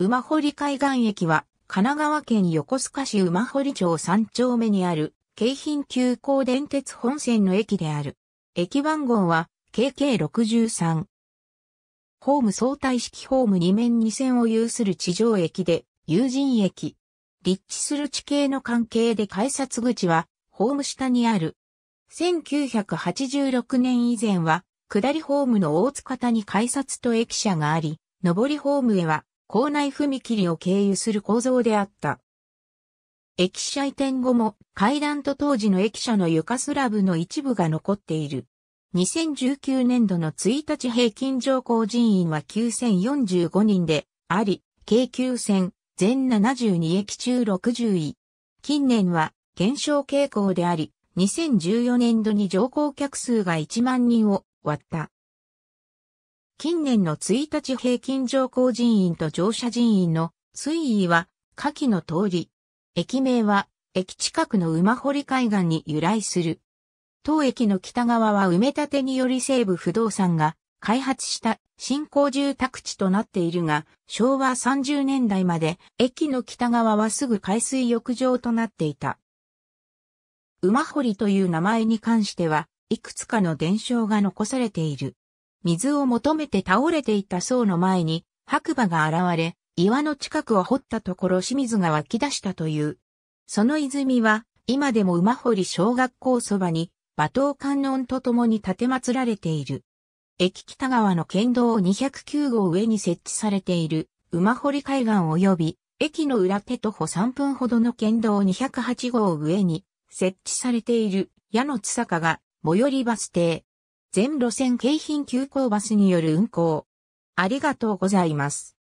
馬堀海岸駅は、神奈川県横須賀市馬堀町三丁目にある、京浜急行電鉄本線の駅である。駅番号は、KK63。ホーム相対式ホーム2面2線を有する地上駅で、有人駅。立地する地形の関係で改札口は、ホーム下にある。1986年以前は、下りホームの大塚田に改札と駅舎があり、上りホームへは、構内踏切を経由する構造であった。駅舎移転後も階段と当時の駅舎の床スラブの一部が残っている。2019年度の1日平均乗降人員は9045人であり、京急線全72駅中60位。近年は減少傾向であり、2014年度に乗降客数が1万人を割った。近年の1日平均乗降人員と乗車人員の推移は下記の通り。駅名は駅近くの馬堀海岸に由来する。当駅の北側は埋め立てにより西武不動産が開発した新興住宅地となっているが、昭和30年代まで駅の北側はすぐ海水浴場となっていた。馬堀という名前に関しては、いくつかの伝承が残されている。水を求めて倒れていた僧の前に白馬が現れ、岩の近くを掘ったところ清水が湧き出したという。その泉は、今でも馬堀小学校そばに、馬頭観音と共に建て祀られている。駅北側の県道209号上に設置されている、馬堀海岸及び、駅の裏手徒歩3分ほどの県道208号上に設置されている矢野津坂が最寄りバス停、全路線京浜急行バスによる運行。ありがとうございます。